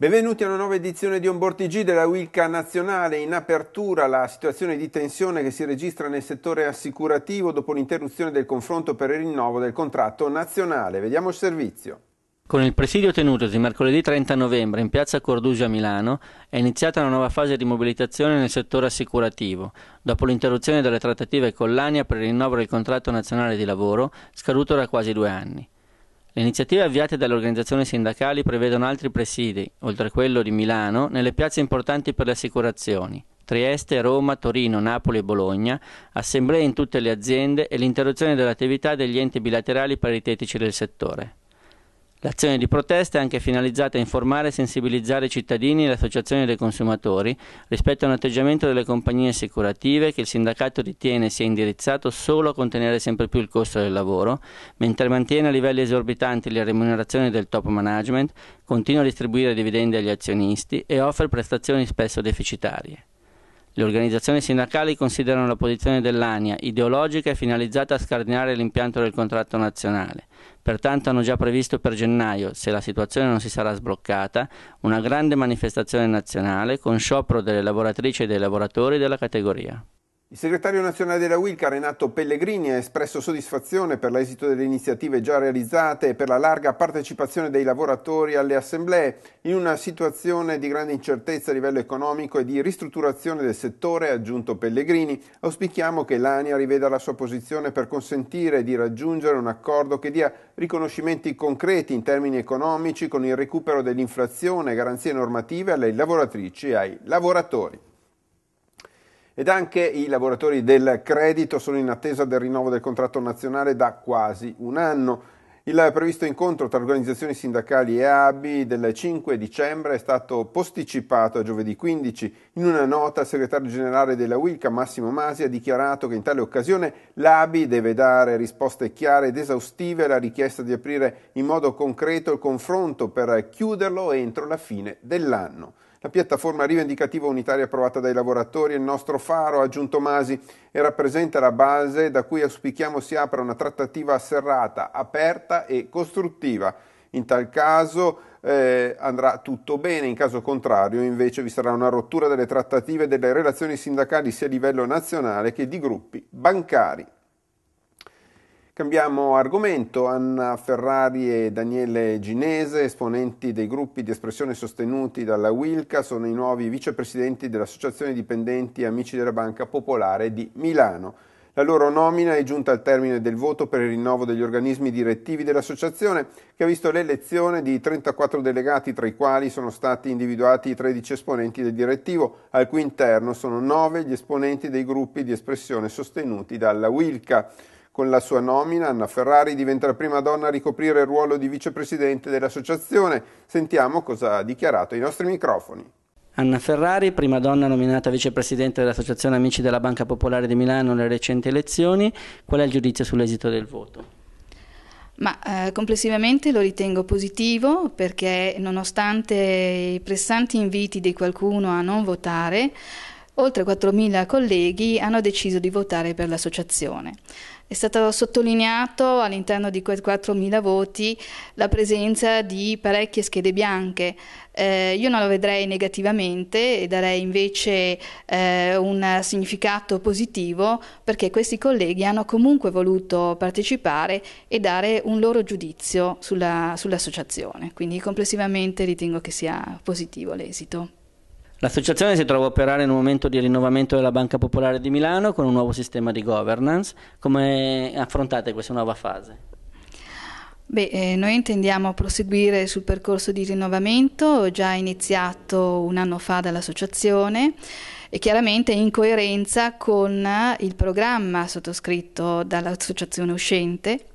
Benvenuti a una nuova edizione di Onboard della Wilca Nazionale. In apertura la situazione di tensione che si registra nel settore assicurativo dopo l'interruzione del confronto per il rinnovo del contratto nazionale. Vediamo il servizio. Con il presidio tenutosi mercoledì 30 novembre in piazza Cordugia a Milano è iniziata una nuova fase di mobilitazione nel settore assicurativo, dopo l'interruzione delle trattative con l'ANIA per il rinnovo del contratto nazionale di lavoro, scaduto da quasi due anni. Le iniziative avviate dalle organizzazioni sindacali prevedono altri presidi, oltre a quello di Milano, nelle piazze importanti per le assicurazioni, Trieste, Roma, Torino, Napoli e Bologna, assemblee in tutte le aziende e l'interruzione dell'attività degli enti bilaterali paritetici del settore. L'azione di protesta è anche finalizzata a informare e sensibilizzare i cittadini e le associazioni dei consumatori rispetto a un atteggiamento delle compagnie assicurative che il sindacato ritiene sia indirizzato solo a contenere sempre più il costo del lavoro, mentre mantiene a livelli esorbitanti le remunerazioni del top management, continua a distribuire dividendi agli azionisti e offre prestazioni spesso deficitarie. Le organizzazioni sindacali considerano la posizione dell'ANIA ideologica e finalizzata a scardinare l'impianto del contratto nazionale. Pertanto hanno già previsto per gennaio, se la situazione non si sarà sbloccata, una grande manifestazione nazionale con sciopero delle lavoratrici e dei lavoratori della categoria. Il segretario nazionale della Wilca, Renato Pellegrini, ha espresso soddisfazione per l'esito delle iniziative già realizzate e per la larga partecipazione dei lavoratori alle assemblee, in una situazione di grande incertezza a livello economico e di ristrutturazione del settore, ha aggiunto Pellegrini. Auspichiamo che l'ANIA riveda la sua posizione per consentire di raggiungere un accordo che dia riconoscimenti concreti in termini economici con il recupero dell'inflazione e garanzie normative alle lavoratrici e ai lavoratori. Ed anche i lavoratori del credito sono in attesa del rinnovo del contratto nazionale da quasi un anno. Il previsto incontro tra organizzazioni sindacali e ABI del 5 dicembre è stato posticipato a giovedì 15. In una nota il segretario generale della Wilca, Massimo Masi, ha dichiarato che in tale occasione l'ABI deve dare risposte chiare ed esaustive alla richiesta di aprire in modo concreto il confronto per chiuderlo entro la fine dell'anno. La piattaforma rivendicativa unitaria approvata dai lavoratori è il nostro faro, ha aggiunto Masi, e rappresenta la base da cui auspichiamo si apra una trattativa serrata, aperta e costruttiva. In tal caso eh, andrà tutto bene, in caso contrario invece vi sarà una rottura delle trattative e delle relazioni sindacali sia a livello nazionale che di gruppi bancari. Cambiamo argomento. Anna Ferrari e Daniele Ginese, esponenti dei gruppi di espressione sostenuti dalla Wilca, sono i nuovi vicepresidenti dell'Associazione Dipendenti Amici della Banca Popolare di Milano. La loro nomina è giunta al termine del voto per il rinnovo degli organismi direttivi dell'associazione, che ha visto l'elezione di 34 delegati, tra i quali sono stati individuati i 13 esponenti del direttivo, al cui interno sono 9 gli esponenti dei gruppi di espressione sostenuti dalla Wilca. Con la sua nomina Anna Ferrari diventa la prima donna a ricoprire il ruolo di vicepresidente dell'associazione. Sentiamo cosa ha dichiarato ai nostri microfoni. Anna Ferrari, prima donna nominata vicepresidente dell'Associazione Amici della Banca Popolare di Milano nelle recenti elezioni, qual è il giudizio sull'esito del voto? Ma eh, complessivamente lo ritengo positivo perché nonostante i pressanti inviti di qualcuno a non votare, oltre 4.000 colleghi hanno deciso di votare per l'associazione. È stato sottolineato all'interno di quei 4.000 voti la presenza di parecchie schede bianche. Eh, io non lo vedrei negativamente e darei invece eh, un significato positivo perché questi colleghi hanno comunque voluto partecipare e dare un loro giudizio sulla, sull'associazione. Quindi complessivamente ritengo che sia positivo l'esito. L'associazione si trova a operare in un momento di rinnovamento della Banca Popolare di Milano con un nuovo sistema di governance. Come affrontate questa nuova fase? Beh, eh, noi intendiamo proseguire sul percorso di rinnovamento già iniziato un anno fa dall'associazione e chiaramente in coerenza con il programma sottoscritto dall'associazione uscente,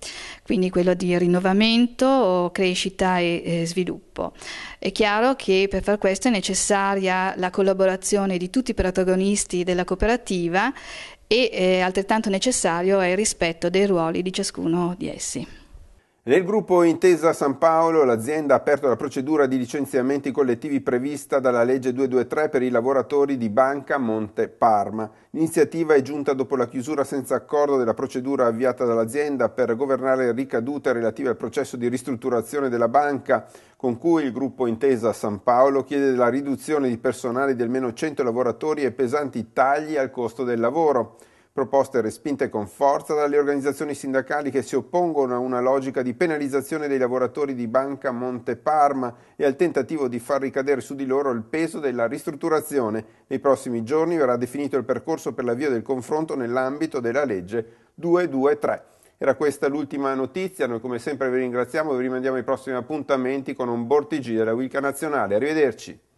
quindi quello di rinnovamento, crescita e, e eh, sviluppo. È chiaro che per far questo è necessaria la collaborazione di tutti i protagonisti della cooperativa e eh, altrettanto necessario è il rispetto dei ruoli di ciascuno di essi. Nel gruppo Intesa San Paolo l'azienda ha aperto la procedura di licenziamenti collettivi prevista dalla legge 223 per i lavoratori di Banca Monte Parma. L'iniziativa è giunta dopo la chiusura senza accordo della procedura avviata dall'azienda per governare ricadute relative al processo di ristrutturazione della banca con cui il gruppo Intesa San Paolo chiede la riduzione di personale di almeno 100 lavoratori e pesanti tagli al costo del lavoro proposte respinte con forza dalle organizzazioni sindacali che si oppongono a una logica di penalizzazione dei lavoratori di Banca Monte Parma e al tentativo di far ricadere su di loro il peso della ristrutturazione. Nei prossimi giorni verrà definito il percorso per l'avvio del confronto nell'ambito della legge 223. Era questa l'ultima notizia, noi come sempre vi ringraziamo e vi rimandiamo ai prossimi appuntamenti con un Bortg della Wilca Nazionale. Arrivederci.